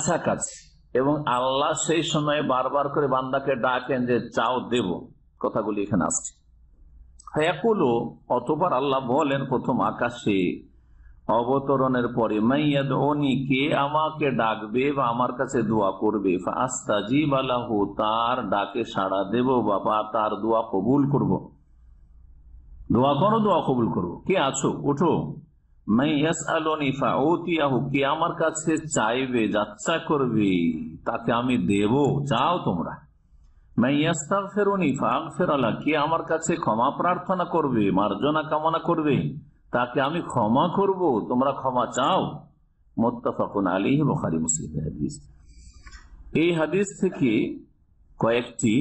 আচ্ছা, কাছাকাছি এবং আল্লাহ সেই সময় বারবার করে বান্দাকে ডাকেন যে চাও দেব কথাগুলি এখানে আসছে হ্যাকুলো অতবার আল্লাহ বলেন প্রথম আকাশে অবতরণের পরে কে আমাকে ডাকবে বা আমার কাছে দোয়া করবে তার ডাকে সাড়া দেব বাবা তার দোয়া কবুল করব দোয়া করো দোয়া কবুল করব কে আছো উঠো কে আমার কাছে চাইবে যাচ্ছা করবে তাকে আমি দেব চাও তোমরা কে আমার কাছে ক্ষমা প্রার্থনা করবে মার্জনা কামনা করবে তাকে আমি ক্ষমা করব তোমরা ক্ষমা চাও মোত্তাফাকুন আলী বখারি মুসলিম হাদিস এই হাদিস থেকে কয়েকটি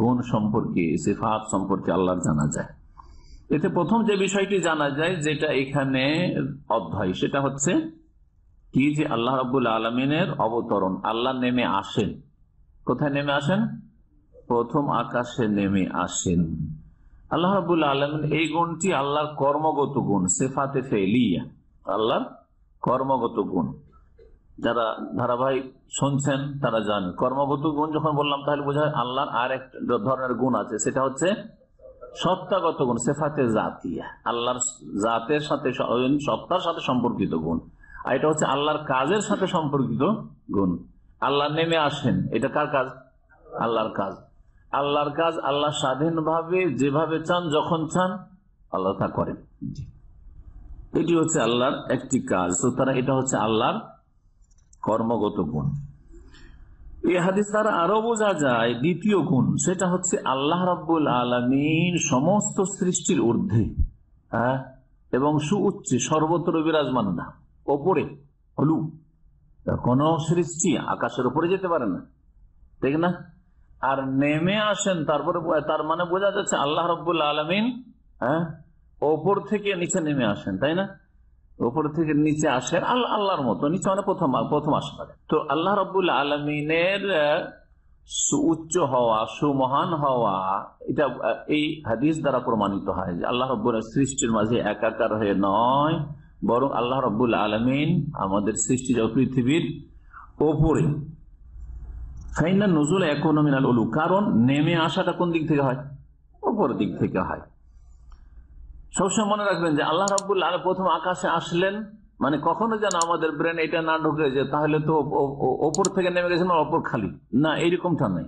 গুণ সম্পর্কে সেফাত সম্পর্কে আল্লাহর জানা যায় এতে প্রথম যে বিষয়টি জানা যায় যেটা এখানে অধ্যায় সেটা হচ্ছে কি যে আল্লাহ রাবুল আলমিনের অবতরণ আল্লাহ নেমে আসেন কোথায় নেমে আসেন প্রথম আকাশে নেমে আসেন আল্লাহ রাবুল আলমিন এই গুণটি আল্লাহর কর্মগত গুণ সেফাতে ফেলিয়া আল্লাহর কর্মগত গুণ যারা ধারাবাহিক শুনছেন তারা জানেন কর্মগত গুণ যখন বললাম তাহলে বোঝা আল্লাহর আর এক ধরনের গুণ আছে সেটা হচ্ছে সত্তাগত গুণ সেফাতে জাতিয়া আল্লাহর জাতের সাথে সত্তার সাথে সম্পর্কিত গুণ আর এটা হচ্ছে আল্লাহর কাজের সাথে সম্পর্কিত গুণ আল্লাহ নেমে আসেন এটা কার কাজ আল্লাহর কাজ আল্লাহর কাজ আল্লাহ স্বাধীনভাবে যেভাবে চান যখন চান আল্লাহ তা করেন এটি হচ্ছে আল্লাহর একটি কাজ তো তারা এটা হচ্ছে আল্লাহর কর্মগত গুণ এই হাদিস দ্বারা আরো বোঝা যায় দ্বিতীয় গুণ সেটা হচ্ছে আল্লাহ রব্বুল আলমিন সমস্ত সৃষ্টির ঊর্ধ্বে হ্যাঁ এবং সুউচ্চে সর্বত্র বিরাজমান না ওপরে হলু কোন সৃষ্টি আকাশের উপরে যেতে পারে না ঠিক না আর নেমে আসেন তারপরে তার মানে বোঝা যাচ্ছে আল্লাহ রব্বুল আলমিন হ্যাঁ ওপর থেকে নিচে নেমে আসেন তাই না উপর থেকে নিচে আসেন আল্লাহ আল্লাহর মতো নিচে মানে প্রথম প্রথম আসতে পারে তো আল্লাহ রবুল্লা আলমিনের উচ্চ হওয়া সুমহান হওয়া এটা এই হাদিস দ্বারা প্রমাণিত হয় যে আল্লাহ রব্বুল সৃষ্টির মাঝে একাকার হয়ে নয় বরং আল্লাহ রব্বুল আলমিন আমাদের সৃষ্টি যা পৃথিবীর ওপরে ফাইনাল নজরুল এখন কারণ নেমে আসাটা কোন দিক থেকে হয় ওপর দিক থেকে হয় সবসময় মনে রাখবেন যে আল্লাহ রাবুল্লাহ প্রথম আকাশে আসলেন মানে কখনো যেন আমাদের ব্রেন এটা না ঢুকে যে তাহলে তো ওপর থেকে নেমে গেছে না মানে ওপর খালি না এইরকমটা নেই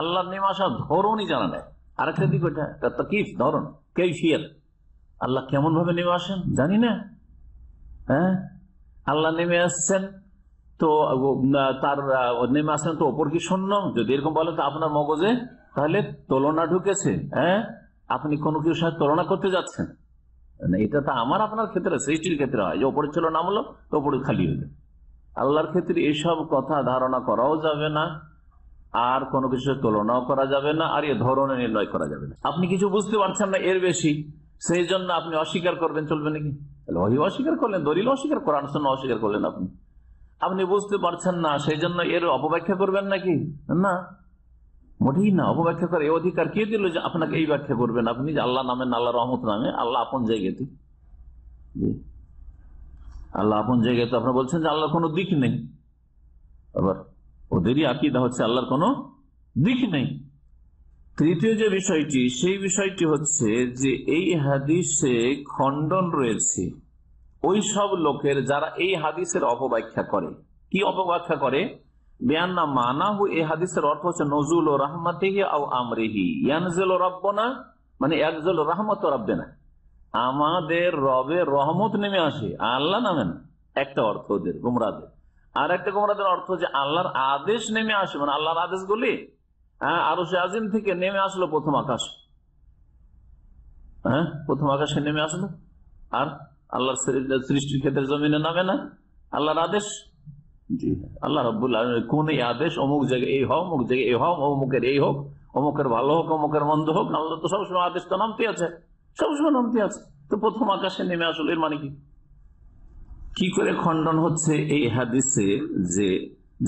আল্লাহ নেমে আসা ধরনই জানা নেয় আরেকটা দিক ওইটা কি ধরন কেফিয়ার আল্লাহ কেমন ভাবে নেমে আসেন জানি না হ্যাঁ আল্লাহ নেমে আসছেন তো তার নেমে আসছেন তো ওপর কি শূন্য যদি এরকম বলে তো আপনার মগজে তাহলে তুলনা ঢুকেছে হ্যাঁ আপনি কোনো কিছুর সাথে তুলনা করতে যাচ্ছেন মানে এটা তো আমার আপনার ক্ষেত্রে সৃষ্টির ক্ষেত্রে হয় যে ওপরে ছিল নাম তো ওপরে খালি হয়ে যাবে আল্লাহর ক্ষেত্রে এসব কথা ধারণা করাও যাবে না আর কোনো কিছু তুলনাও করা যাবে না আর এ ধরনের নির্ণয় করা যাবে না আপনি কিছু বুঝতে পারছেন না এর বেশি সেই জন্য আপনি অস্বীকার করবেন চলবে নাকি ওহি অস্বীকার করলেন দলিল অস্বীকার করার জন্য অস্বীকার করলেন আপনি আপনি বুঝতে পারছেন না সেই জন্য এর অপব্যাখ্যা করবেন নাকি না মোটেই না অপব্যাখ্যা করে এই অধিকার কে দিল যে আপনাকে এই ব্যাখ্যা করবেন আপনি যে আল্লাহ নামে আল্লাহ রহমত নামে আল্লাহ আপন জায়গাতে আল্লাহ আপন জায়গাতে আপনার বলছেন যে আল্লাহর কোনো দিক নেই আবার ওদেরই আকিদা হচ্ছে আল্লাহর কোনো দিক নেই তৃতীয় যে বিষয়টি সেই বিষয়টি হচ্ছে যে এই হাদিসে খণ্ডন রয়েছে ওই সব লোকের যারা এই হাদিসের অপব্যাখ্যা করে কি অপব্যাখ্যা করে বেয়ান্না মানাহু ও রাহমাতিহি না মানে আমাদের রবে রহমত নেমে আসে আল্লাহ নামেন একটা অর্থ ওদের গুমরাদের আর একটা গুমরাদের অর্থ যে আল্লাহর আদেশ নেমে আসে মানে আল্লাহর আদেশগুলি হ্যাঁ আর সে আজিম থেকে নেমে আসলো প্রথম আকাশ হ্যাঁ প্রথম আকাশে নেমে আসলো আর আল্লাহ সৃষ্টির ক্ষেত্রে জমিনে নামে না আল্লাহর আদেশ আল্লাহ রব্বুল কোন এই আদেশ অমুক জায়গায় এই হোক অমুক জায়গায় এই হোক অমুকের এই হোক অমুকের ভালো হোক অমুকের মন্দ হোক আল্লাহ তো সবসময় আদেশ তো নামতে আছে সবসময় নামতে আছে তো প্রথম আকাশে নেমে আসল এর মানে কি কি করে খণ্ডন হচ্ছে এই হাদিসে যে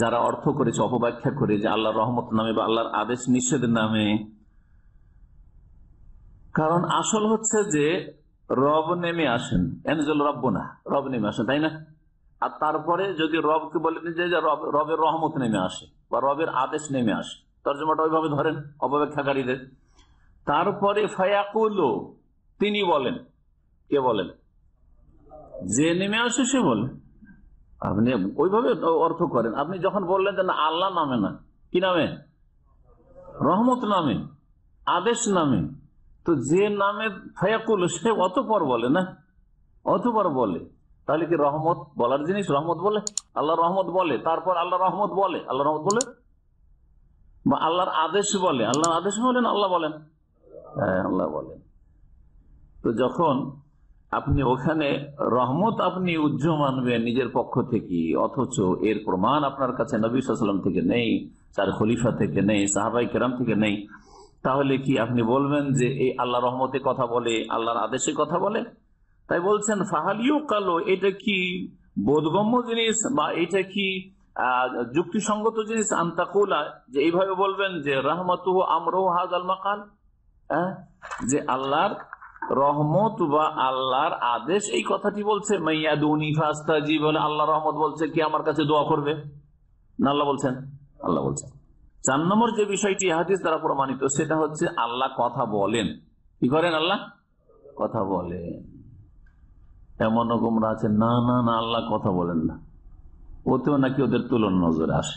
যারা অর্থ করেছে অপব্যাখ্যা করে যে আল্লাহ রহমত নামে বা আল্লাহর আদেশ নিষেধের নামে কারণ আসল হচ্ছে যে রব নেমে আসেন এনজল না রব নেমে আসেন তাই না আর তারপরে যদি রবকে বলেন যে রবের রহমত নেমে আসে বা রবের আদেশ নেমে আসে তর্জমাটা ওইভাবে ধরেন অপব্যাখ্যাকারীদের তারপরে ফায়াকুলো তিনি বলেন কে বলেন যে নেমে আসে সে বলে আপনি ওইভাবে অর্থ করেন আপনি যখন বললেন যে না আল্লাহ নামে না কি নামে রহমত নামে আদেশ নামে তো যে নামে ফায়াকুল সে অতপর বলে না অতপর বলে তাহলে কি রহমত বলার জিনিস রহমত বলে আল্লাহ রহমত বলে তারপর আল্লাহ রহমত বলে আল্লাহ রহমত বলে বা আল্লাহর আদেশ বলে আল্লাহর আদেশ বলেন আল্লাহ বলেন হ্যাঁ আল্লাহ বলেন তো যখন আপনি ওখানে রহমত আপনি উজ্জ মানবেন নিজের পক্ষ থেকে অথচ এর প্রমাণ আপনার কাছে নবী সাল্লাম থেকে নেই চার খলিফা থেকে নেই সাহাবাই কেরাম থেকে নেই তাহলে কি আপনি বলবেন যে এই আল্লাহ রহমতে কথা বলে আল্লাহর আদেশে কথা বলে তাই বলছেন ফাহালিও কালো এটা কি বোধগম্য জিনিস বা এটা কি যুক্তিসঙ্গত জিনিস আন্তাকুলা যে এইভাবে বলবেন যে রহমত আমরহ হাজ আল মাকাল যে আল্লাহর রহমত বা আল্লাহর আদেশ এই কথাটি বলছে বলে আল্লাহ রহমত বলছে কি আমার কাছে দোয়া করবে না আল্লাহ বলছেন আল্লাহ বলছেন চার নম্বর যে বিষয়টি হাদিস দ্বারা প্রমাণিত সেটা হচ্ছে আল্লাহ কথা বলেন কি করেন আল্লাহ কথা বলেন এমন গুমরা আছে না না না আল্লাহ কথা বলেন না ওতেও নাকি ওদের তুলন নজরে আসে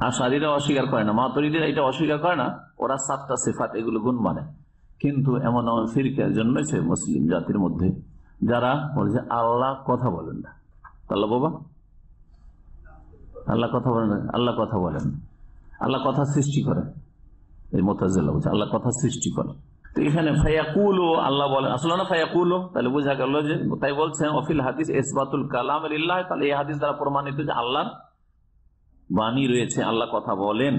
আর আশারিরা অস্বীকার করে না মাতরিদের এটা অস্বীকার করে না ওরা সাতটা সেফাত এগুলো গুণ মানে কিন্তু এমন এমন ফিরকার জন্মেছে মুসলিম জাতির মধ্যে যারা বলছে আল্লাহ কথা বলেন না আল্লাহ বাবা আল্লাহ কথা বলেন আল্লাহ কথা বলেন আল্লাহ কথা সৃষ্টি করে এই মোতাজ আল্লাহ কথা সৃষ্টি করে তো এখানে ফায়াকুলো আল্লাহ বলেন আসলে মানে না ফায়াকুলো তাহলে বোঝা গেল যে তাই বলছেন অফিল হাদিস ইসবাতুল কালাম ইল্লাহ তাহলে এই হাদিস দ্বারা প্রমাণিত যে আল্লাহর বাণী রয়েছে আল্লাহ কথা বলেন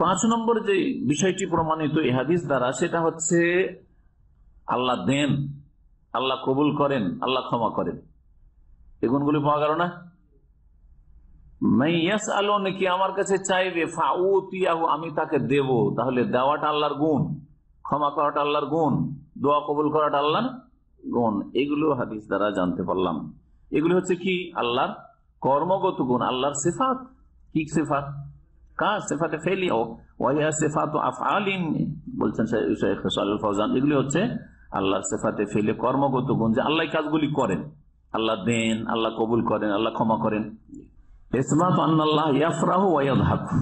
পাঁচ নম্বর যে বিষয়টি প্রমাণিত এই হাদিস দ্বারা সেটা হচ্ছে আল্লাহ দেন আল্লাহ কবুল করেন আল্লাহ ক্ষমা করেন এগুণগুলি পাওয়া গেল না কি আমার কাছে চাইবে আমি তাকে দেব তাহলে দেওয়াটা আল্লাহর গুণ ক্ষমা করাটা আল্লাহর গুণ দোয়া কবুল করাটা আল্লাহর গুণ এগুলো হাদিস দ্বারা জানতে পারলাম এগুলো হচ্ছে কি আল্লাহর কর্মগত গুণ আল্লাহর সেফাত কি সেফাত কা সেফাতে ফেলিও ওয়াহিয়া সেফাত আফ আলিম বলছেন ফৌজান এগুলি হচ্ছে আল্লাহর সেফাতে ফেলে কর্মগত গুণ যে আল্লাহ কাজগুলি করেন আল্লাহ দেন আল্লাহ কবুল করেন আল্লাহ ক্ষমা করেন ইসবাত আন্নাল্লাহ ইয়াফরাহু ওয়াইয়াদহাকু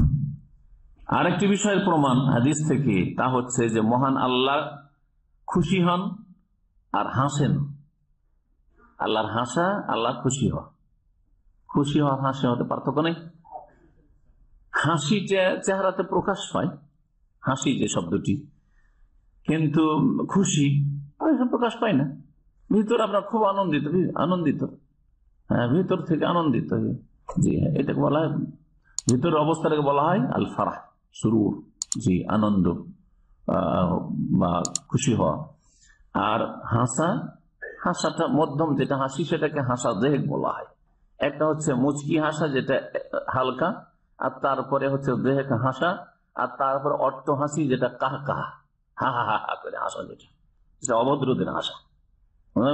আরেকটি বিষয়ের প্রমাণ হাদিস থেকে তা হচ্ছে যে মহান আল্লাহ খুশি হন আর হাসেন আল্লাহর হাসা আল্লাহ খুশি হওয়া খুশি হওয়া হাসি হতে পার্থক্য নেই হাসি চেহারাতে প্রকাশ হয় হাসি যে শব্দটি কিন্তু খুশি প্রকাশ পায় না ভিতর আপনার খুব আনন্দিত আনন্দিত হ্যাঁ ভিতর থেকে আনন্দিত জি এটাকে বলা হয় ভিতরের অবস্থাটাকে বলা হয় আল ফারাহ সুরুর জি আনন্দ বা খুশি হওয়া আর হাসা হাসাটা মধ্যম যেটা হাসি সেটাকে হাসা দেহ বলা হয় একটা হচ্ছে মুচকি হাসা যেটা হালকা আর তারপরে হচ্ছে জেহেক হাসা আর তারপরে অট্ট হাসি যেটা কাহ কাহা হা হা হা হা করে হাসা যেটা সেটা অভদ্রদের হাসা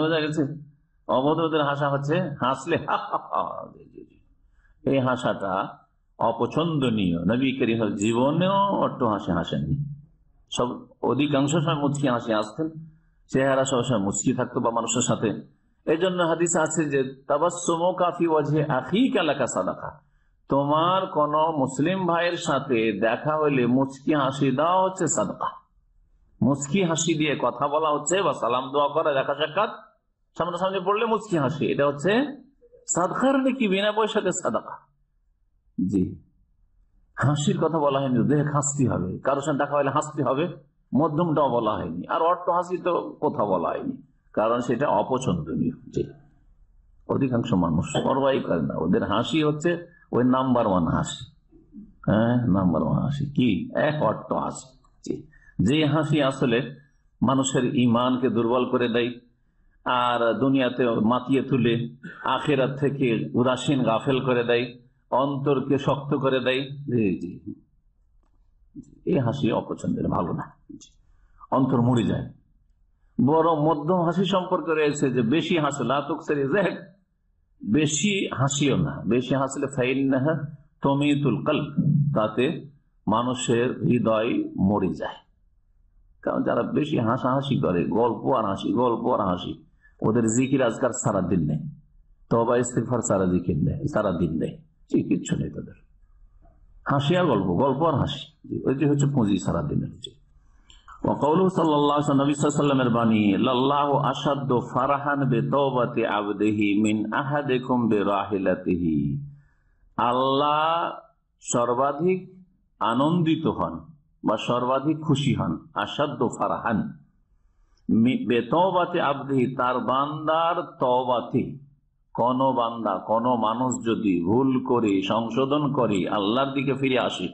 বোঝা গেছে অভদ্রদের হাসা হচ্ছে হাসলে হা হা হা এই হাসাটা অপছন্দনীয় নবী করিম জীবনেও অট্ট হাসি হাসেননি সব অধিকাংশ সময় মুচকি হাসি আসতেন চেহারা সবসময় মুচকি থাকতো বা মানুষের সাথে এই জন্য হাদিস আছে যে কাফি সাদাকা তোমার কোন মুসলিম ভাইয়ের সাথে দেখা হলে মুচকি হাসি দেওয়া হচ্ছে সাদকা মুচকি হাসি দিয়ে কথা বলা হচ্ছে বা সালাম দোয়া করা দেখা সাক্ষাৎ সামনে পড়লে মুচকি হাসি এটা হচ্ছে সাদকার নাকি বিনা পয়সাতে সাদাকা জি হাসির কথা বলা হয়নি দেখ হাসতে হবে কারোর সঙ্গে দেখা হলে হাসতে হবে মধ্যমটাও বলা হয়নি আর অট্ট হাসি তো কথা বলা হয়নি কারণ সেটা অপছন্দনীয় যে অধিকাংশ মানুষ পরবাই করে না ওদের হাসি হচ্ছে ওই নাম্বার ওয়ান হাসি হ্যাঁ নাম্বার ওয়ান হাসি কি এক অট্ট হাসি যে হাসি আসলে মানুষের ইমানকে দুর্বল করে দেয় আর দুনিয়াতে মাতিয়ে তুলে আখেরাত থেকে উদাসীন গাফেল করে দেয় অন্তরকে শক্ত করে দেয় এই হাসি অপছন্দের ভালো না অন্তর মরে যায় বড় মধ্যম হাসি সম্পর্কে রয়েছে যে বেশি হাসে লাতক বেশি হাসিও না বেশি হাসলে ফাইল না তমিতুল কাল তাতে মানুষের হৃদয় মরে যায় কারণ যারা বেশি হাসাহাসি করে গল্প আর হাসি গল্প আর হাসি ওদের জিকির আজকার সারাদিন নেই তবা ইস্তিফার সারা জিকির নেই সারাদিন নেই কিচ্ছু নেই তাদের হাসি আর গল্প গল্প আর হাসি ওই যে হচ্ছে পুঁজি সারাদিনের যে আল্লাহ সর্বাধিক আনন্দিত হন বা সর্বাধিক খুশি হন আশাদ্দ ফারাহান তবাতে আবদি তার বান্দার তবাতে কোন বান্দা কোন মানুষ যদি ভুল করে সংশোধন করে আল্লাহর দিকে ফিরে আসে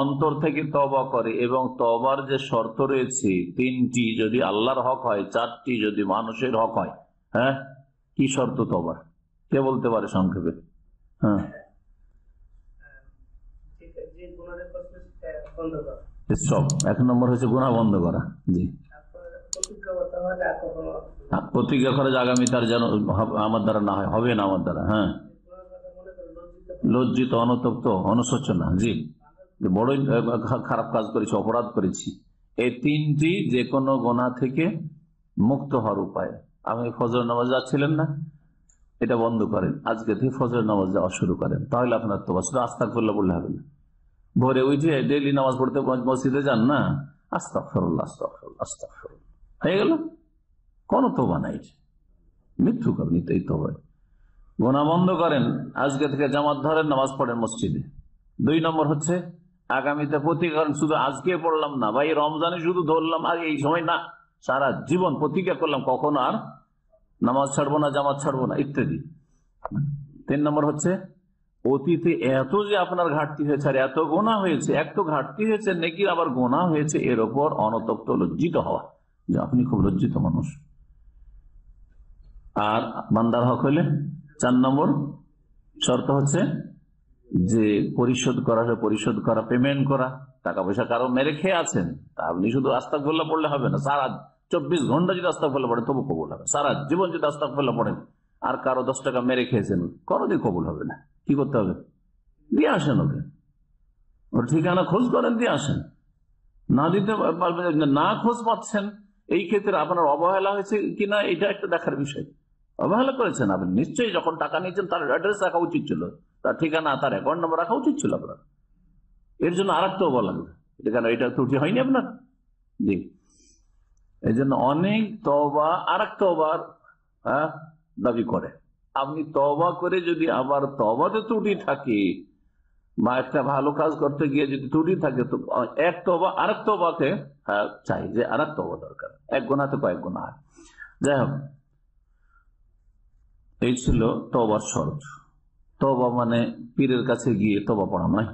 অন্তর থেকে তবা করে এবং তবার যে শর্ত রয়েছে তিনটি যদি আল্লাহর হক হয় চারটি যদি মানুষের হক হয় হ্যাঁ কি শর্ত তবার কে বলতে পারে সংক্ষেপে হ্যাঁ সব এক নম্বর হচ্ছে গুণা বন্ধ করা জি প্রতিজ্ঞা করে যে আগামী তার যেন আমার দ্বারা না হয় হবে না আমার দ্বারা হ্যাঁ লজ্জিত অনতপ্ত অনুশোচনা জি বড়ই খারাপ কাজ করেছি অপরাধ করেছি এই তিনটি যে কোনো গোনা থেকে মুক্ত হওয়ার উপায় আপনি ফজর নামাজ যাচ্ছিলেন না এটা বন্ধ করেন আজকে থেকে ফজর নামাজ যাওয়া শুরু করেন তাহলে আপনার তো বছর আস্তাক ফল্লা বললে হবে না ভোরে ওই যে ডেলি নামাজ পড়তে মসজিদে যান না আস্তাক ফরুল্লা আস্তাক ফরুল্লা আস্তাক ফরুল্লা হয়ে গেল কোন তোবা নাই মৃত্যু করেন তো তোবা গোনা বন্ধ করেন আজকে থেকে জামাত ধরেন নামাজ পড়েন মসজিদে দুই নম্বর হচ্ছে আগামীতে প্রতিকার শুধু আজকে পড়লাম না ভাই রমজানে শুধু ধরলাম আর এই সময় না সারা জীবন প্রতিজ্ঞা করলাম কখন আর নামাজ ছাড়বো না জামাত ছাড়বো না ইত্যাদি তিন নম্বর হচ্ছে অতীতে এত যে আপনার ঘাটতি হয়েছে আর এত গোনা হয়েছে এত ঘাটতি হয়েছে নাকি আবার গোনা হয়েছে এর ওপর অনতপ্ত লজ্জিত হওয়া যে আপনি খুব লজ্জিত মানুষ আর বান্দার হক হইলে চার নম্বর শর্ত হচ্ছে যে পরিশোধ করা পরিশোধ করা পেমেন্ট করা টাকা পয়সা কারো মেরে খেয়ে আছেন তা আপনি শুধু আস্তাক বললা পড়লে হবে না সারা চব্বিশ ঘন্টা যদি আস্তাক বললা পড়েন তবু কবুল হবে সারা জীবন যদি আস্তাক বললা পড়েন আর কারো দশ টাকা মেরে খেয়েছেন দিয়ে কবুল হবে না কি করতে হবে দিয়ে আসেন ওকে ওর ঠিকানা খোঁজ করেন দিয়ে আসেন না দিতে পারবেন না খোঁজ পাচ্ছেন এই ক্ষেত্রে আপনার অবহেলা হয়েছে কিনা এটা একটা দেখার বিষয় অবহেলা করেছেন আপনি নিশ্চয়ই যখন টাকা নিয়েছেন তার অ্যাড্রেস রাখা উচিত ছিল তার ঠিকানা তার অ্যাকাউন্ট নম্বর রাখা উচিত ছিল আপনার এর জন্য আর একটা বলা এটা কেন এটা ত্রুটি হয়নি আপনার জি এই জন্য অনেক তবা আর এক তবার দাবি করে আপনি তবা করে যদি আবার তবাতে ত্রুটি থাকে বা একটা ভালো কাজ করতে গিয়ে যদি ত্রুটি থাকে তো এক তবা আরেক তবাকে হ্যাঁ, চাই যে আরেক তবা দরকার এক গোনাতে কয়েক গোনা হয় যাই হোক এই ছিল তবার শর্ত তবা মানে পীরের কাছে গিয়ে তবা পড়া নয়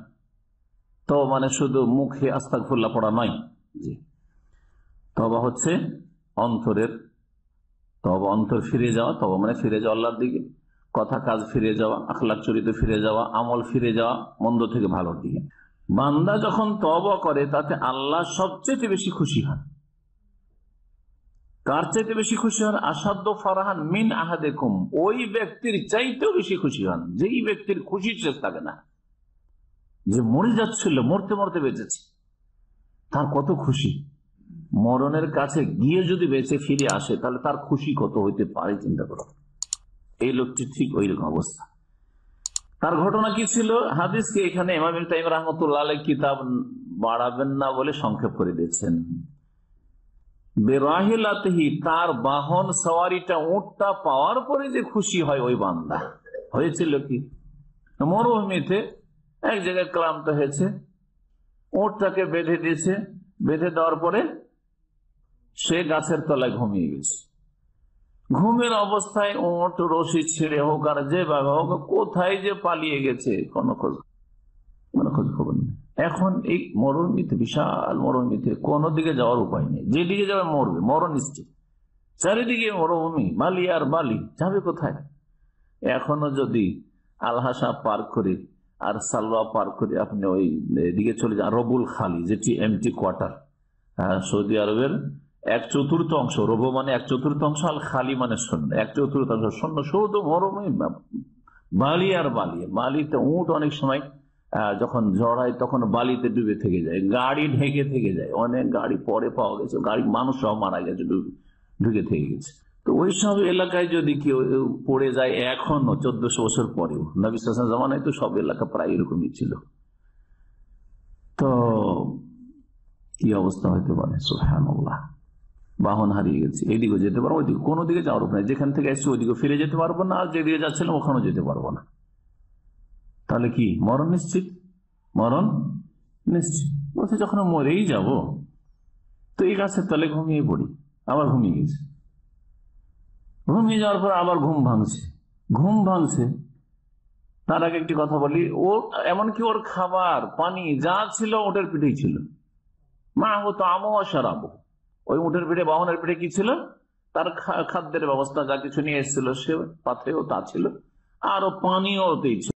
তবা মানে শুধু মুখে ফুল্লা পড়া নয় জি তবা হচ্ছে অন্তরের তবা অন্তর ফিরে যাওয়া তবা মানে ফিরে যাওয়া আল্লাহর দিকে কথা কাজ ফিরে যাওয়া আখলাক চরিত্র ফিরে যাওয়া আমল ফিরে যাওয়া মন্দ থেকে ভালোর দিকে বান্দা যখন তব করে তাতে আল্লাহ সবচেয়ে বেশি খুশি হন কার চাইতে বেশি খুশি হন আসাদ্য ফারাহান মিন আহাদেকুম ওই ব্যক্তির চাইতেও বেশি খুশি হন যেই ব্যক্তির খুশি শেষ থাকে না যে মরে যাচ্ছিল মরতে মরতে বেঁচেছে তার কত খুশি মরণের কাছে গিয়ে যদি বেঁচে ফিরে আসে তাহলে তার খুশি কত হইতে পারে চিন্তা করো এই লোকটি ঠিক ওই রকম অবস্থা তার ঘটনা কি ছিল হাদিসকে এখানে কিতাব বাড়াবেন না বলে সংক্ষেপ করে দিয়েছেন বেরাহিলাতেহি তার বাহন সওয়ারিটা উঁটটা পাওয়ার পরে যে খুশি হয় ওই বান্দা হয়েছিল কি মরুভূমিতে এক জায়গায় ক্লান্ত হয়েছে ওঁটটাকে বেঁধে দিয়েছে বেঁধে দেওয়ার পরে সে গাছের তলায় ঘুমিয়ে গেছে ঘুমের অবস্থায় ওট রশি ছেড়ে হোক আর যে বাঘা হোক কোথায় যে পালিয়ে গেছে কোনো খোঁজ কোনো খোঁজ খবর নেই এখন এই মরণমিতে বিশাল মরণমিতে কোনো দিকে যাওয়ার উপায় নেই যেদিকে যাবে মরবে মরণ নিশ্চিত চারিদিকে মরুভূমি বালি আর বালি যাবে কোথায় এখনো যদি আলহাসা পার করে আর সালওয়া পার করে আপনি ওই দিকে চলে যান রবুল খালি যেটি এমটি কোয়ার্টার সৌদি আরবের এক চতুর্থ অংশ রব মানে এক চতুর্থ অংশ আল খালি মানে শূন্য এক চতুর্থ অংশ শূন্য সৌদ মরমই বালি আর বালি বালিতে উঁট অনেক সময় যখন জড়ায় তখন বালিতে ডুবে থেকে যায় গাড়ি ঢেকে থেকে যায় অনেক গাড়ি পরে পাওয়া গেছে গাড়ি মানুষ সব মারা গেছে ঢুকে থেকে গেছে তো ওইসব এলাকায় যদি কেউ পড়ে যায় এখনো চোদ্দশো বছর পরেও নবী সাসন জামানায় তো সব এলাকা প্রায় এরকমই ছিল তো কি অবস্থা হইতে পারে সোহান বাহন হারিয়ে গেছে এদিকে যেতে পারবো ওইদিকে কোনো দিকে যাওয়ার না যেখান থেকে এসছি ওইদিকে ফিরে যেতে পারবো না আর যেদিকে যাচ্ছিলাম ওখানেও যেতে পারবো না তাহলে কি মরণ নিশ্চিত মরণ নিশ্চিত বলছে যখন মরেই যাব তো এই গাছের তলে ঘুমিয়ে পড়ি আবার ঘুমিয়ে গেছে ঘুমিয়ে যাওয়ার পর আবার ঘুম ভাঙছে ঘুম ভাঙছে তার আগে একটি কথা বলি ও এমনকি ওর খাবার পানি যা ছিল ওটার পিঠেই ছিল মা হতো আমো সারাবো ওই উঠের পিঠে বাহনের পিঠে কি ছিল তার খাদ্যের ব্যবস্থা যা কিছু নিয়ে এসেছিল সে পাত্রেও তা ছিল আরো পানীয় ছিল